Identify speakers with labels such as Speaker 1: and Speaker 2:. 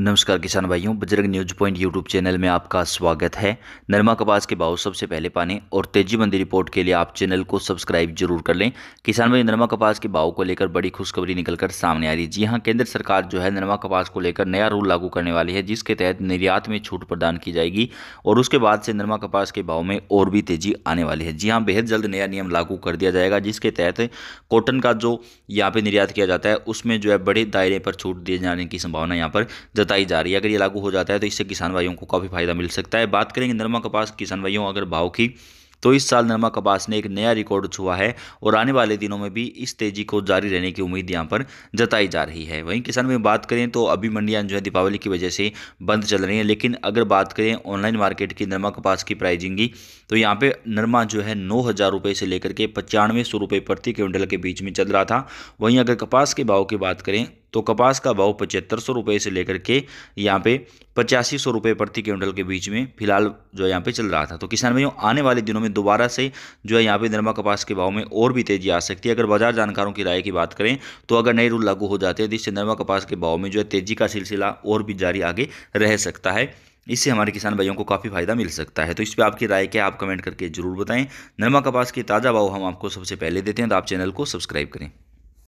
Speaker 1: नमस्कार किसान भाइयों Bajrang news point YouTube channel में आपका स्वागत है नरमा कपास के भाव सबसे पहले पाने और तेजी मंदी रिपोर्ट के लिए आप चैनल को सब्सक्राइब जरूर कर लें किसान भाई नरमा कपास के भाव को लेकर बड़ी खुशखबरी निकलकर सामने आ रही है जी हाँ केंद्र सरकार जो है नरमा कपास को लेकर नया रूल लागू करने वाली है जिसके तहत निर्यात में छूट प्रदान की जाएगी और उसके बाद से नरमा कपास के भाव में और भी तेजी आने वाली है जी हाँ बेहद जल्द नया नियम लागू कर दिया जाएगा जिसके तहत कॉटन का जो यहाँ पर निर्यात किया जाता है उसमें जो है बड़े दायरे पर छूट दिए जाने की संभावना यहाँ पर जताई जा रही है अगर ये लागू हो जाता है तो इससे किसान भाइयों को काफ़ी फायदा मिल सकता है बात करेंगे नरमा कपास किसान भाइयों अगर भाव की तो इस साल नरमा कपास ने एक नया रिकॉर्ड छुआ है और आने वाले दिनों में भी इस तेजी को जारी रहने की उम्मीद यहाँ पर जताई जा रही है वहीं किसान में बात करें तो अभी मंडियाँ जो है दीपावली की वजह से बंद चल रही हैं लेकिन अगर बात करें ऑनलाइन मार्केट की नरमा कपास की प्राइजिंग की तो यहाँ पर नरमा जो है नौ हज़ार से लेकर के पचानवे सौ प्रति क्विंटल के बीच में चल रहा था वहीं अगर कपास के भाव की बात करें तो कपास का भाव पचहत्तर सौ रुपये से लेकर के यहाँ पे पचासी सौ रुपये प्रति क्विंटल के बीच में फिलहाल जो है यहाँ पे चल रहा था तो किसान भाइयों आने वाले दिनों में दोबारा से जो है यहाँ पे नरमा कपास के भाव में और भी तेजी आ सकती है अगर बाजार जानकारों की राय की बात करें तो अगर नए रूल लागू हो जाते हैं तो इससे नरमा कपास के भाव में जो है तेजी का सिलसिला और भी जारी आगे रह सकता है इससे हमारे किसान भाइयों को काफ़ी फायदा मिल सकता है तो इस पर आपकी राय क्या आप कमेंट करके जरूर बताएं नरमा कपास के ताज़ा भाव हम आपको सबसे पहले देते हैं तो आप चैनल को सब्सक्राइब करें